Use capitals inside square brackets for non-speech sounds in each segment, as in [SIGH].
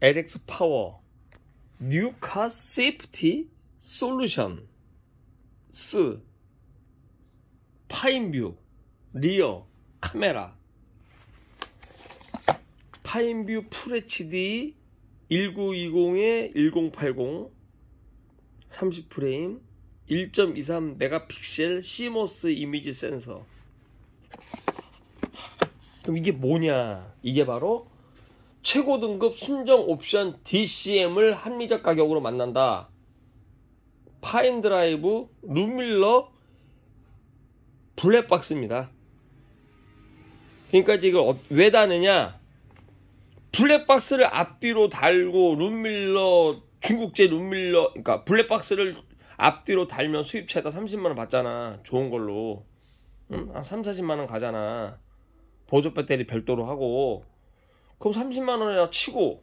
LX 파워, 뉴카 세이프티 솔루션, 스, 파인뷰, 리어, 카메라, 파인뷰 풀HD 1920에 1080, 30프레임, 1.23 메가픽셀 시모스 이미지 센서. 그럼 이게 뭐냐? 이게 바로 최고 등급 순정 옵션 DCM을 합리적 가격으로 만난다. 파인드라이브 루밀러 블랙박스입니다. 그러니까 지금 어, 왜 다느냐? 블랙박스를 앞뒤로 달고 룸밀러 중국제 룸밀러 그러니까 블랙박스를 앞뒤로 달면 수입차에다 30만 원 받잖아. 좋은 걸로. 음, 한 3, 40만 원 가잖아. 보조 배터리 별도로 하고 그럼 30만 원이나 치고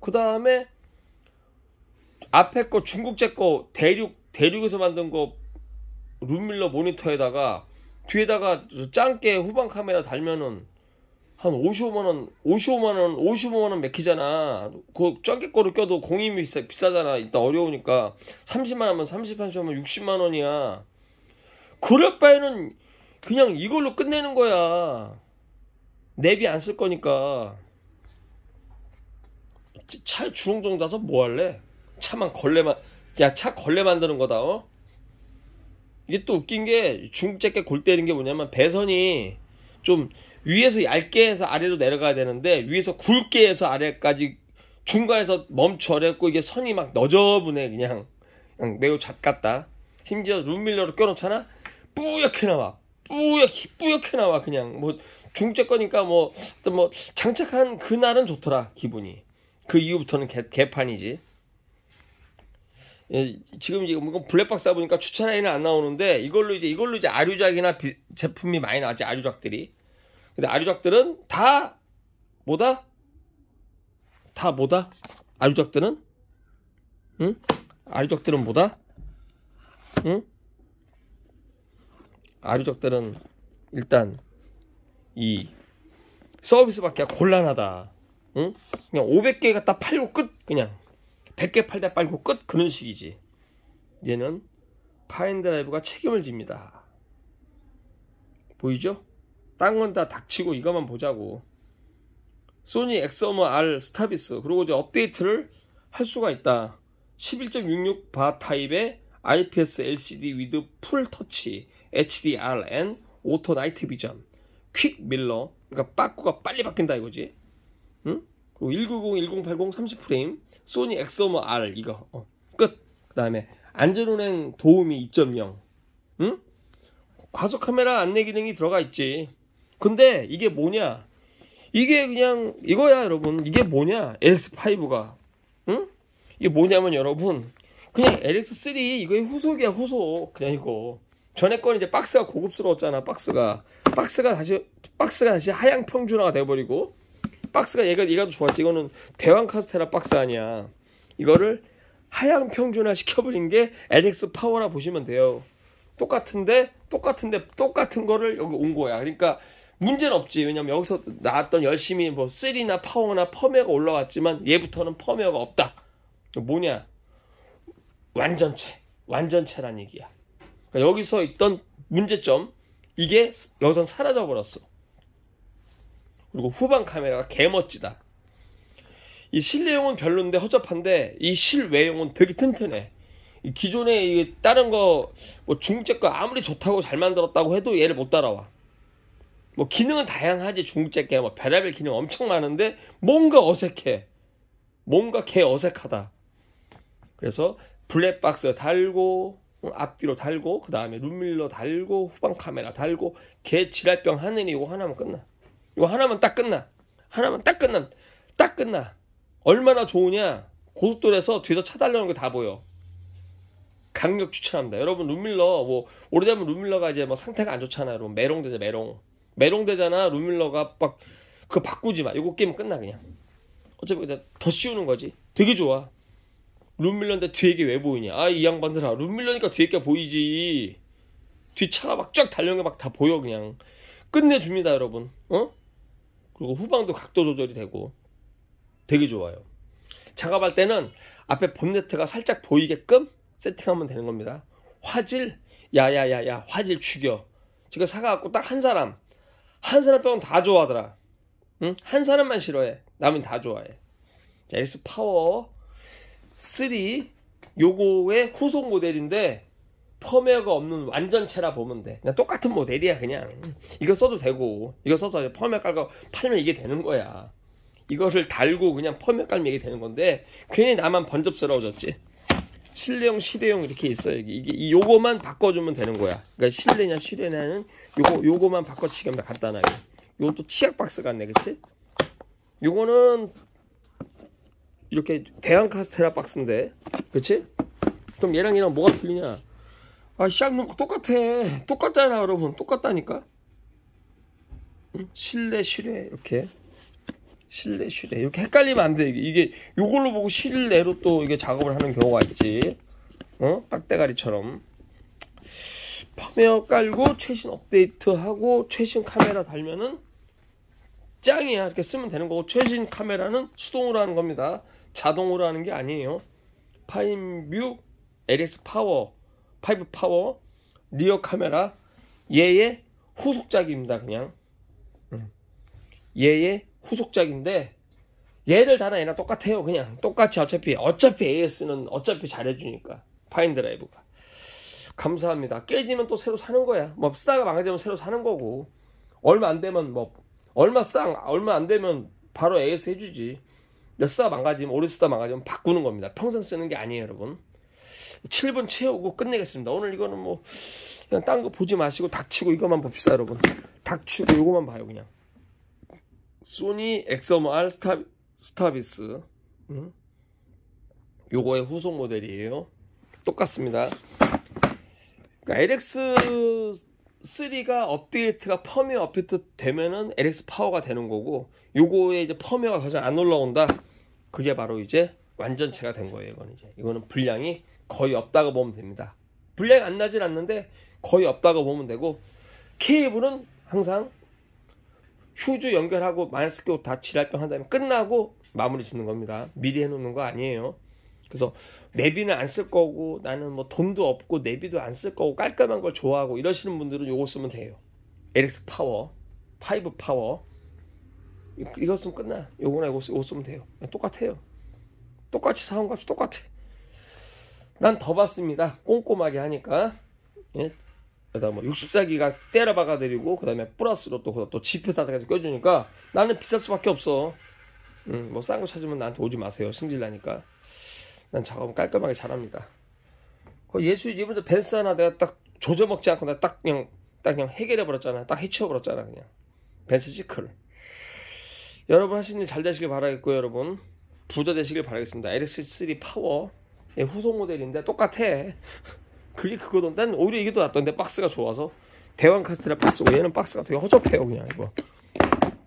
그 다음에 앞에 거 중국제 거 대륙 대륙에서 만든 거 룸밀러 모니터에다가 뒤에다가 짱게 후방 카메라 달면은 한 55만 원, 55만 원, 55만 원 맥히잖아. 그짱게 거를 껴도 공임이 비싸, 비싸잖아. 일단 어려우니까 30만 하면 30, 만 원, 60만 원이야. 그럴 바에는 그냥 이걸로 끝내는 거야. 내비 안 쓸 거니까. 차 주홍정 다서뭐 할래? 차만 걸레만 야 차 걸레 만드는 거다 어? 이게 또 웃긴 게 중국제께 골 때리는 게 뭐냐면 배선이 좀 위에서 얇게 해서 아래로 내려가야 되는데 위에서 굵게 해서 아래까지 중간에서 멈춰랬고 이게 선이 막 너저분해 그냥, 그냥 매우 작같다 심지어 룸밀러로 껴놓잖아 뿌옇게 나와 뿌옇게 뿌옇게 나와 그냥 뭐 중국제 거니까 뭐, 뭐 장착한 그날은 좋더라 기분이 그 이후부터는 개, 판이지 예, 지금 이거 뭐 블랙박스 보니까 추천 하인는안 나오는데 이걸로 이제 이걸로 이제 아류작이나 비, 제품이 많이 나왔지 아류작들이. 근데 아류작들은 다 뭐다? 다 뭐다? 아류작들은? 응? 아류작들은 뭐다? 응? 아류작들은 일단 이 서비스밖에 곤란하다. 응? 그냥 500개 갖다 팔고 끝 그냥 100개 팔다 빨고끝 그런 식이지 얘는 파인드라이브가 책임을 집니다 보이죠? 딴건다 닥치고 이것만 보자고 소니 엑서머 R 스타비스 그리고 이제 업데이트를 할 수가 있다 11.66 바 타입의 IPS LCD 위드 풀 터치 HDR n 오토 나이트 비전 퀵 밀러 그러니까 빠꾸가 빨리 바뀐다 이거지 응? 그리고 190, 1080, 30프레임, 소니 엑서머 R 이거 어. 끝. 그다음에 안전운행 도우미 2.0, 응? 과속 카메라 안내 기능이 들어가 있지. 근데 이게 뭐냐? 이게 그냥 이거야 여러분. 이게 뭐냐? LX5가, 응? 이게 뭐냐면 여러분, 그냥 LX3 이거의 후속이야 후속. 그냥 이거. 전에 건 이제 박스가 고급스러웠잖아 박스가 박스가 다시 박스가 다시 하향 평준화가 돼버리고 박스가 얘가 얘가 더 좋았지. 이거는 대왕 카스테라 박스 아니야. 이거를 하향 평준화 시켜버린 게 LX 파워라 보시면 돼요. 똑같은데 똑같은데 똑같은 거를 여기 온 거야. 그러니까 문제는 없지. 왜냐면 여기서 나왔던 열심히 뭐 쓰리나 파워나 펌웨어가 올라왔지만 얘부터는 펌웨어가 없다. 뭐냐? 완전체, 완전체란 얘기야. 그러니까 여기서 있던 문제점 이게 여기선 사라져 버렸어. 그리고 후방 카메라가 개멋지다. 이 실내용은 별론데 허접한데 이 실외용은 되게 튼튼해. 기존에 이 다른 거 뭐 중국제 거 아무리 좋다고 잘 만들었다고 해도 얘를 못 따라와. 뭐 기능은 다양하지 중국제 게뭐 별의별 기능 엄청 많은데 뭔가 어색해. 뭔가 개 어색하다. 그래서 블랙박스 달고 앞뒤로 달고 그 다음에 룸밀러 달고 후방 카메라 달고 개 지랄병 하는 이거 하나면 끝나. 이거 하나만 딱 끝나. 하나만 딱 끝나. 딱 끝나. 얼마나 좋으냐. 고속도로에서 뒤에서 차 달려오는 거 다 보여. 강력 추천합니다. 여러분 룸밀러 뭐 오래되면 룸밀러가 이제 뭐 상태가 안 좋잖아요. 여러분 메롱 되죠 메롱. 메롱 되잖아. 룸밀러가 막 그거 바꾸지 마. 이거 게임 끝나 그냥. 어차피 그냥 더 씌우는 거지. 되게 좋아. 룸밀러인데 뒤에 게왜 보이냐? 아이 양반들아 룸밀러니까 뒤에 게 보이지. 뒤 차가 막 쫙달려는게 막 다 보여 그냥. 끝내줍니다 여러분. 어? 그리고 후방도 각도 조절이 되고 되게 좋아요. 작업할 때는 앞에 본네트가 살짝 보이게끔 세팅하면 되는 겁니다. 화질, 야야야야, 화질 죽여. 지금 사가갖고 딱 한 사람, 한 사람 빼고는 다 좋아하더라. 응? 한 사람만 싫어해. 남은 다 좋아해. 자, 스 파워 3 요거의 후속 모델인데 펌웨어가 없는 완전체라 보면 돼. 그냥 똑같은 모델이야 그냥. 이거 써도 되고 이거 써서 펌웨어 깔고 팔면 이게 되는 거야. 이거를 달고 그냥 펌웨어 깔면 이게 되는 건데 괜히 나만 번접스러워졌지 실내용, 실외용 이렇게 있어 여기. 이게 이 요거만 바꿔주면 되는 거야. 그러니까 실내냐 실외냐는 요거 요거만 바꿔치기면 하 간단하게. 요건 또 치약 박스 같네, 그치지 요거는 이렇게 대형 카스테라 박스인데, 그치 그럼 얘랑 얘랑 뭐가 틀리냐? 아, 시작 농고 똑같아. 똑같잖아, 여러분. 똑같다니까. 응? 실내, 실외, 이렇게. 실내, 실외. 이렇게 헷갈리면 안 돼. 이게, 요걸로 보고 실내로 또 이게 작업을 하는 경우가 있지. 어? 빡대가리처럼. 파메어 깔고, 최신 업데이트하고, 최신 카메라 달면은 짱이야. 이렇게 쓰면 되는 거고, 최신 카메라는 수동으로 하는 겁니다. 자동으로 하는 게 아니에요. 파인뷰, LX 파워, 파이브 파워, 리어 카메라 얘의 후속작입니다. 그냥 음. 얘의 후속작인데 얘를 다나 얘나 똑같아요. 그냥 똑같이 어차피 어차피 AS는 어차피 잘해주니까 파인드라이브가 감사합니다. 깨지면 또 새로 사는 거야. 뭐 쓰다가 망가지면 새로 사는 거고 얼마 안 되면 뭐 얼마 쓰다 얼마 안 되면 바로 AS 해주지. 쓰다 망가지면 오래 쓰다 망가지면 바꾸는 겁니다. 평생 쓰는 게 아니에요, 여러분. 7분 채우고 끝내겠습니다. 오늘 이거는 뭐 그냥 딴 거 보지 마시고 닥치고 이것만 봅시다 여러분. 닥치고 이거만 봐요 그냥. 소니 엑서멀 스타, 스타비스 음? 요거의 후속 모델이에요. 똑같습니다. 그러니까 LX 3가 업데이트가 펌웨어 업데이트 되면은 LX 파워가 되는 거고 요거에 이제 펌웨어가 가장 안 올라온다. 그게 바로 이제 완전체가 된 거예요. 이건 이제 이거는 분량이 거의 없다고 보면 됩니다. 블랙 안나질 않는데 거의 없다고 보면 되고 케이블은 항상 휴즈 연결하고 마이너스 껴고 다 지랄병 한 다음에 끝나고 마무리 짓는 겁니다. 미리 해놓는 거 아니에요. 그래서 내비는 안 쓸 거고 나는 뭐 돈도 없고 내비도 안 쓸 거고 깔끔한 걸 좋아하고 이러시는 분들은 요거 쓰면 돼요. LX 파워, 파이브 파워 이거 쓰면 끝나. 요거나 요거, 쓰면 돼요. 똑같아요. 똑같이 사온 값이 똑같아. 난더 봤습니다. 꼼꼼하게 하니까. 예? 그다음 뭐 64기가 때려 박아드리고 그다음에 플러스로 또, 또 지표사한테까지 껴주니까 나는 비쌀 수밖에 없어. 음, 뭐싼 거 찾으면 나한테 오지 마세요. 승질나니까. 난 작업 깔끔하게 잘합니다. 그 예수 이분도 벤스 하나 내가 딱 조져 먹지 않고 내가 딱 그냥 딱 그냥 해결해 버렸잖아. 딱 해치워 버렸잖아 그냥. 벤스 시크를. 여러분 하시는 일 잘 되시길 바라겠고 여러분 부자 되시길 바라겠습니다. LX3 파워 예, 후속 모델인데 똑같아. [LAUGHS] 그게 그거던난 오히려 이게 더 낫던데 박스가 좋아서. 대왕 카스테라 박스. 얘는 박스가 되게 허접해요 그냥 이거.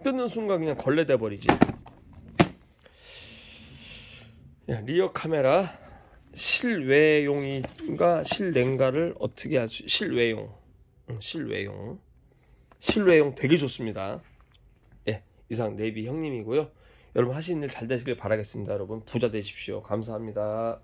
뜯는 순간 그냥 걸레 돼버리지. 리어 카메라 실외용인가 실냉가를 어떻게 하지? 실외용, 실외용, 실외용 되게 좋습니다. 예, 이상 네비 형님이고요. 여러분 하시는 일 잘 되시길 바라겠습니다. 여러분 부자 되십시오. 감사합니다.